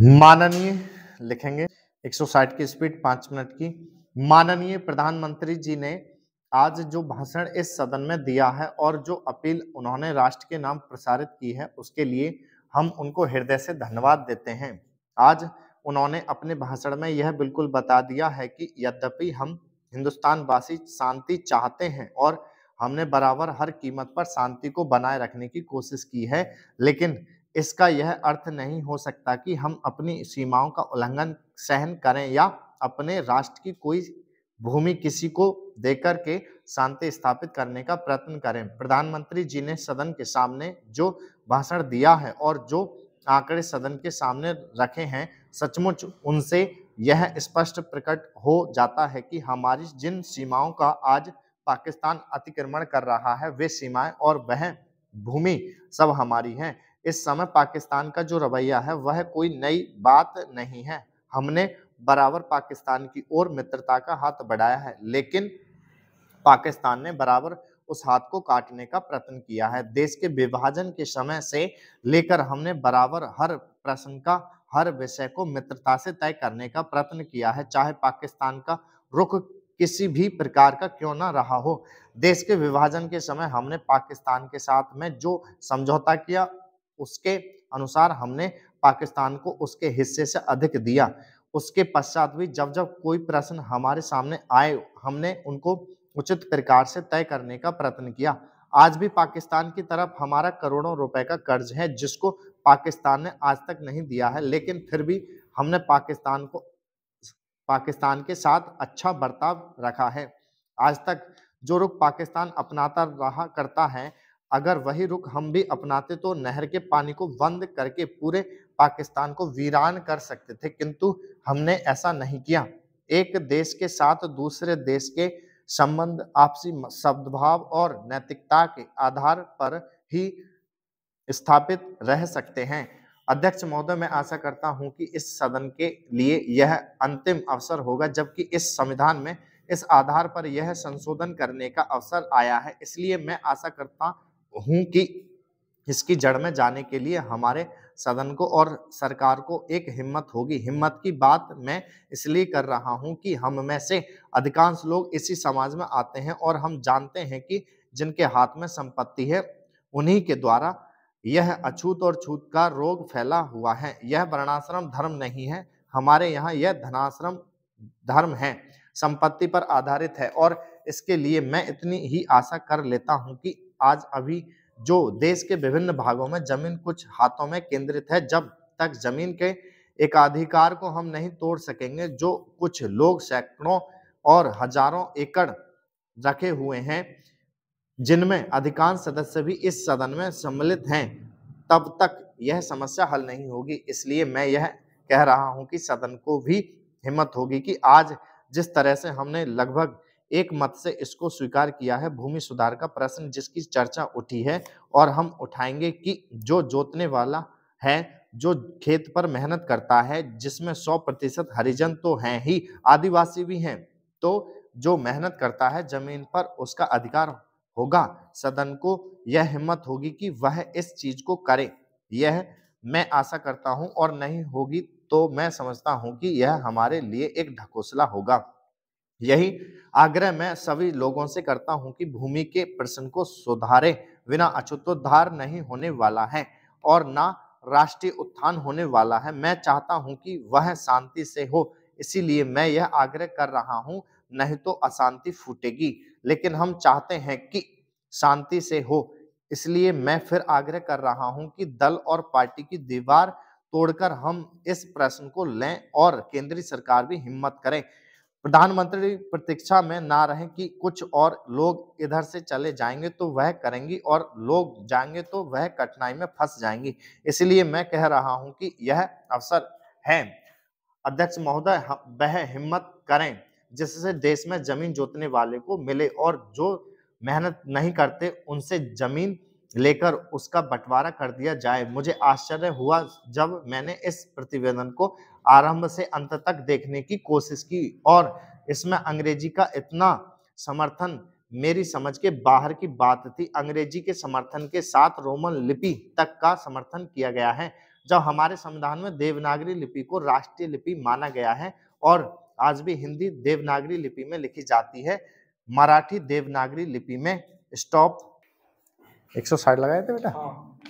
माननीय लिखेंगे 160 की स्पीड पांच मिनट की माननीय प्रधानमंत्री जी ने आज जो भाषण इस सदन में दिया है और जो अपील उन्होंने राष्ट्र के नाम प्रसारित की है उसके लिए हम उनको हृदय से धन्यवाद देते हैं आज उन्होंने अपने भाषण में यह बिल्कुल बता दिया है कि यद्यपि हम हिंदुस्तानवासी शांति चाहते हैं और हमने बराबर हर कीमत पर शांति को बनाए रखने की कोशिश की है लेकिन इसका यह अर्थ नहीं हो सकता कि हम अपनी सीमाओं का उल्लंघन सहन करें या अपने राष्ट्र की कोई भूमि किसी को देकर के शांति स्थापित करने का प्रयत्न करें प्रधानमंत्री जी ने सदन के सामने जो भाषण दिया है और जो आंकड़े सदन के सामने रखे हैं सचमुच उनसे यह स्पष्ट प्रकट हो जाता है कि हमारी जिन सीमाओं का आज पाकिस्तान अतिक्रमण कर रहा है वे सीमाएं और वह भूमि सब हमारी हैं इस समय पाकिस्तान का जो रवैया है वह कोई नई बात नहीं है हमने बराबर पाकिस्तान की ओर मित्रता का हाथ बढ़ाया है लेकिन पाकिस्तान ने बराबर उस हाथ को काटने का प्रयत्न किया है देश के विभाजन के समय से लेकर हमने बराबर हर प्रश्न का हर विषय को मित्रता से तय करने का प्रयत्न किया है चाहे पाकिस्तान का रुख किसी भी प्रकार का क्यों ना रहा हो देश के विभाजन के समय हमने पाकिस्तान के साथ में जो समझौता किया उसके अनुसार हमने पाकिस्तान को उसके हिस्से से अधिक दिया उसके पश्चात भी जब जब कोई प्रश्न हमारे सामने आए हमने उनको उचित प्रकार से तय करने का प्रयत्न किया आज भी पाकिस्तान की तरफ हमारा करोड़ों रुपए का कर्ज है जिसको पाकिस्तान ने आज तक नहीं दिया है लेकिन फिर भी हमने पाकिस्तान को पाकिस्तान के साथ अच्छा बर्ताव रखा है आज तक जो रुख पाकिस्तान अपनाता रहा करता है अगर वही रुख हम भी अपनाते तो नहर के पानी को बंद करके पूरे पाकिस्तान को वीरान कर सकते थे किंतु हमने ऐसा नहीं किया एक देश के साथ दूसरे देश के संबंध आपसी सद्भाव और नैतिकता के आधार पर ही स्थापित रह सकते हैं अध्यक्ष महोदय मैं आशा करता हूं कि इस सदन के लिए यह अंतिम अवसर होगा जबकि इस संविधान में इस आधार पर यह संशोधन करने का अवसर आया है इसलिए मैं आशा करता हूँ कि इसकी जड़ में जाने के लिए हमारे सदन को और सरकार को एक हिम्मत होगी हिम्मत की बात मैं इसलिए कर रहा हूं कि हम में से अधिकांश लोग इसी समाज में आते हैं और हम जानते हैं कि जिनके हाथ में संपत्ति है उन्हीं के द्वारा यह अछूत और छूत का रोग फैला हुआ है यह वर्णाश्रम धर्म नहीं है हमारे यहाँ यह धनाश्रम धर्म है संपत्ति पर आधारित है और इसके लिए मैं इतनी ही आशा कर लेता हूँ कि आज अभी जो देश के विभिन्न भागों में जमीन कुछ हाथों में केंद्रित है जब तक जमीन के एकाधिकार को हम नहीं तोड़ सकेंगे जो कुछ लोग सैकड़ों और हजारों एकड़ रखे हुए हैं जिनमें अधिकांश सदस्य भी इस सदन में सम्मिलित हैं तब तक यह समस्या हल नहीं होगी इसलिए मैं यह कह रहा हूं कि सदन को भी हिम्मत होगी कि आज जिस तरह से हमने लगभग एक मत से इसको स्वीकार किया है भूमि सुधार का प्रश्न जिसकी चर्चा उठी है और हम उठाएंगे कि जो जोतने वाला है जो खेत पर मेहनत करता है जिसमें सौ प्रतिशत हरिजन तो हैं ही आदिवासी भी हैं तो जो मेहनत करता है जमीन पर उसका अधिकार होगा सदन को यह हिम्मत होगी कि वह इस चीज को करे यह मैं आशा करता हूं और नहीं होगी तो मैं समझता हूं कि यह हमारे लिए एक ढकोसला होगा यही आग्रह मैं सभी लोगों से करता हूं कि भूमि के प्रश्न को सुधारे बिना अछुतोद्धार नहीं होने वाला है और ना राष्ट्रीय उत्थान होने वाला है मैं चाहता हूं कि वह शांति से हो इसीलिए मैं यह आग्रह कर रहा हूं नहीं तो अशांति फूटेगी लेकिन हम चाहते हैं कि शांति से हो इसलिए मैं फिर आग्रह कर रहा हूं कि दल और पार्टी की दीवार तोड़कर हम इस प्रश्न को लें और केंद्रीय सरकार भी हिम्मत करें प्रधानमंत्री प्रतीक्षा में ना रहें कि कुछ और लोग इधर से चले जाएंगे तो वह करेंगी और लोग जाएंगे तो वह कठिनाई में फंस जाएंगी इसलिए मैं कह रहा हूं कि यह अवसर है अध्यक्ष महोदय वह हिम्मत करें जिससे देश में जमीन जोतने वाले को मिले और जो मेहनत नहीं करते उनसे जमीन लेकर उसका बंटवारा कर दिया जाए मुझे आश्चर्य हुआ जब मैंने इस प्रतिवेदन को आरंभ से अंत तक देखने की कोशिश की और इसमें अंग्रेजी का इतना समर्थन मेरी समझ के बाहर की बात थी अंग्रेजी के समर्थन के साथ रोमन लिपि तक का समर्थन किया गया है जब हमारे संविधान में देवनागरी लिपि को राष्ट्रीय लिपि माना गया है और आज भी हिंदी देवनागरी लिपि में लिखी जाती है मराठी देवनागरी लिपि में स्टॉप एक सौ साठ लगाए थे बेटा हाँ।